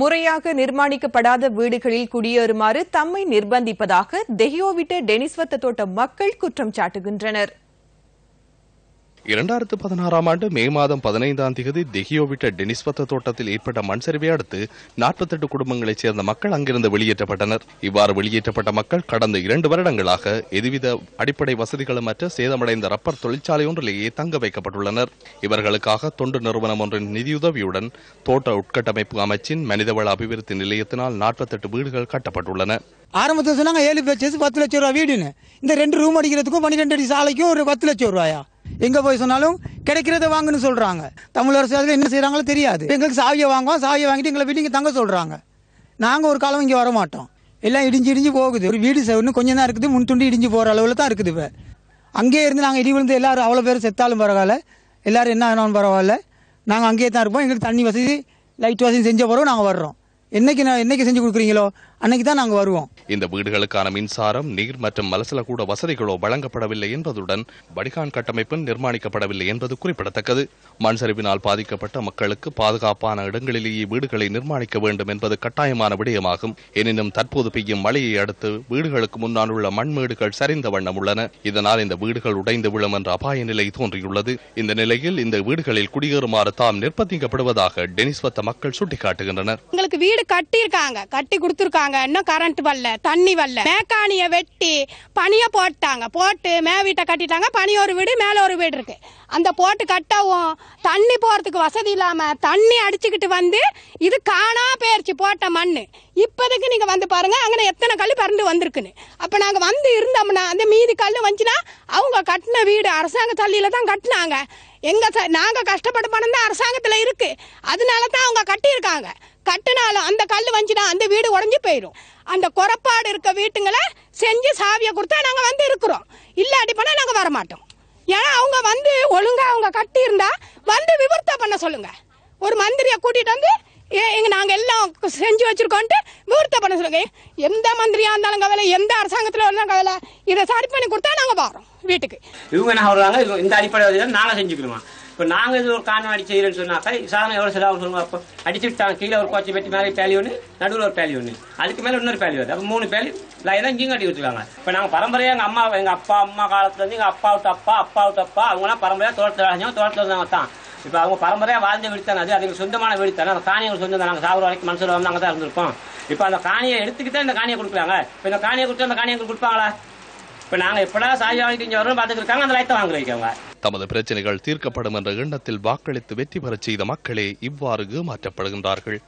முறையாக நிர்மாணிக்கப்படாத வீடுகளில் குடியேறுமாறு தம்மை நிர்பந்திப்பதாக தெஹியோவிட்ட டெனிஸ்வத்த தோட்ட மக்கள் குற்றம் சாட்டுகின்றனா் இரண்டாயிரத்து பதினாறாம் ஆண்டு மே மாதம் பதினைந்தாம் தேதி தெஹியோவிட்ட டெனிஸ்பத்த தோட்டத்தில் ஏற்பட்ட மண் சரிவை அடுத்து நாற்பத்தெட்டு குடும்பங்களைச் சேர்ந்த மக்கள் அங்கிருந்து வெளியேற்றப்பட்டனர் இவ்வாறு வெளியேற்றப்பட்ட மக்கள் கடந்த இரண்டு வருடங்களாக எதுவித அடிப்படை வசதிகளும் மற்ற சேதமடைந்த ரப்பர் தொழிற்சாலை ஒன்றிலேயே தங்க வைக்கப்பட்டுள்ளனர் இவர்களுக்காக தொண்டு நிறுவனம் ஒன்றின் நிதியுதவியுடன் தோட்ட உட்கட்டமைப்பு அமைச்சின் மனிதவள அபிவிருத்தி நிலையத்தினால் நாற்பத்தெட்டு வீடுகள் கட்டப்பட்டுள்ளன ஆரம்பத்தில் சொன்னாங்க ஏழு லட்சம் பத்து லட்சம் ரூபா வீடுன்னு இந்த ரெண்டு ரூம் அடிக்கிறதுக்கும் பன்னிரெண்டு அடி சாலைக்கும் ஒரு பத்து லட்சம் ரூபாயா எங்கே போய் சொன்னாலும் கிடைக்கிறத வாங்குன்னு சொல்கிறாங்க தமிழ் அரசு என்ன செய்கிறாங்களோ தெரியாது எங்களுக்கு சாவியை வாங்குவோம் சாவியை வாங்கிட்டு எங்களை வீட்டுக்கு தங்க சொல்கிறாங்க நாங்கள் ஒரு காலம் இங்கே வர மாட்டோம் எல்லாம் இடிஞ்சு இடிஞ்சு போகுது ஒரு வீடு இன்னும் கொஞ்சம் தான் இருக்குது முன் துண்டி இடிஞ்சு போகிற அளவில் தான் இருக்குது இப்போ அங்கேயே இருந்து நாங்கள் இடி விழுந்து எல்லாரும் அவ்வளோ பேர் செத்தாலும் பரவாயில்ல எல்லோரும் என்ன ஆனாலும் பரவாயில்ல நாங்கள் அங்கேயே தான் இருப்போம் எங்களுக்கு தண்ணி வசதி லைட் வசதி செஞ்ச போகிறோம் நாங்கள் வர்றோம் என்றைக்கு நான் என்றைக்கு செஞ்சு கொடுக்குறீங்களோ அன்னைக்கு தான் நாங்கள் வருவோம் இந்த வீடுகளுக்கான மின்சாரம் நீர் மற்றும் கூட வசதிகளோ வழங்கப்படவில்லை என்பதுடன் வடிகான் கட்டமைப்பும் நிர்மாணிக்கப்படவில்லை என்பது குறிப்பிடத்தக்கது மண் சரிவினால் பாதிக்கப்பட்ட மக்களுக்கு பாதுகாப்பான இடங்களிலேயே வீடுகளை நிர்மாணிக்க வேண்டும் என்பது கட்டாயமான விடயமாகும் எனினும் தற்போது பெய்யும் மழையை அடுத்து வீடுகளுக்கு முன்னால் உள்ள மண்மேடுகள் சரிந்த வண்ணம் உள்ளன இதனால் இந்த வீடுகள் உடைந்து விழும் என்ற அபாய நிலை தோன்றியுள்ளது இந்த நிலையில் இந்த வீடுகளில் குடியேறுமாறு தாம் நிர்பந்திக்கப்படுவதாக டெனிஸ் வத்த மக்கள் சுட்டிக்காட்டுகின்றனர் எங்களுக்கு வீடு கட்டியிருக்காங்க கட்டி கொடுத்திருக்காங்க போட்டாங்க இன்னும் கரண்ட் வரல தண்ணி வரல மேக்கானிய வெட்டி பனிய போட்டாங்க போட்டு மே வீட்டை கட்டிட்டாங்க பனி ஒரு வீடு மேல ஒரு வீடு இருக்கு அந்த போட்டு கட்டவும் தண்ணி போறதுக்கு வசதி இல்லாம தண்ணி அடிச்சுக்கிட்டு வந்து இது காணா போயிடுச்சு போட்ட மண் இப்போதைக்கு நீங்க வந்து பாருங்க அங்கே எத்தனை கல் பறந்து வந்திருக்குன்னு அப்ப நாங்க வந்து இருந்தோம்னா அந்த மீதி கல் வந்துச்சுன்னா அவங்க கட்டின வீடு அரசாங்க தள்ளியில தான் கட்டினாங்க எங்க நாங்க கஷ்டப்பட்டு பணம் தான் அரசாங்கத்துல இருக்கு அதனால தான் அவங்க கட்டியிருக்காங்க கட்டினாலும் அந்த கல் வந்துச்சுன்னா அந்த வீடு உடஞ்சி போயிடும் அந்த குறப்பாடு இருக்க வீட்டுங்களை செஞ்சு சாவியை கொடுத்தா நாங்கள் வந்து இருக்கிறோம் இல்லாட்டி போனால் நாங்கள் வரமாட்டோம் ஏன்னா அவங்க வந்து ஒழுங்காக அவங்க கட்டியிருந்தா வந்து விவரத்தம் பண்ண சொல்லுங்கள் ஒரு மந்திரியை கூட்டிகிட்டு வந்து ஏ எங்க நாங்கள் எல்லாம் செஞ்சு வச்சிருக்கோன்ட்டு விவரத்தை பண்ண சொல்லுங்க எந்த மந்திரியாக இருந்தாலும் கவலை எந்த அரசாங்கத்தில் இருந்தாலும் கவலை இதை சரி பண்ணி கொடுத்தா நாங்கள் வரோம் வீட்டுக்கு இவங்க என்ன சொல்றாங்க இந்த அடிப்படையில் நாங்க செஞ்சுக்கணுமா இப்போ நாங்கள் இது ஒரு கான்வாடி செய்கிறேன்னு சொன்னாக்கா சாதனை எவ்வளோ செலவாகும் சொல்லுவோம் அப்போ அடிச்சு விட்டாங்க கீழே ஒரு கோச்சை பெட்டி மேலே பேலி ஒன்று நடுவில் ஒரு பேலி ஒன்று அதுக்கு மேலே இன்னொரு பேலி வருது அப்போ மூணு பேலி லைனாக இங்கேயும் கட்டி விட்டுருக்காங்க இப்போ நாங்கள் பரம்பரையாக எங்கள் அம்மா எங்கள் அப்பா அம்மா காலத்துலேருந்து எங்கள் அப்பா விட்டு அப்பா அப்பா விட்டு அப்பா அவங்களாம் பரம்பரையாக தோட்டத்தில் அழைஞ்சவங்க தோட்டத்தில் இருந்தாங்க தான் இப்போ அவங்க பரம்பரையாக வாழ்ந்த வீடு அது அதுக்கு சொந்தமான வீடு அந்த காணியை சொந்தம் தான் நாங்கள் சாகுற வரைக்கும் மனசுல வந்து நாங்கள் தான் இருந்திருக்கோம் இப்போ அந்த காணியை தான் இந்த காணியை கொடுக்குறாங்க இப்போ இந்த காணியை கொடுத்து அந்த காணியை கொடுப்பாங்களா இப்போ நாங்கள் எப்படா சாய் வாங்கிட்டு வரோம் பார்த்துட்டு இருக்காங்க அந்த லைத்தை வாங்கி தமது பிரச்சனைகள் தீர்க்கப்படும் என்ற எண்ணத்தில் வாக்களித்து வெற்றி பெறச் செய்த மக்களே இவ்வாறு ஏமாற்றப்படுகின்றார்கள்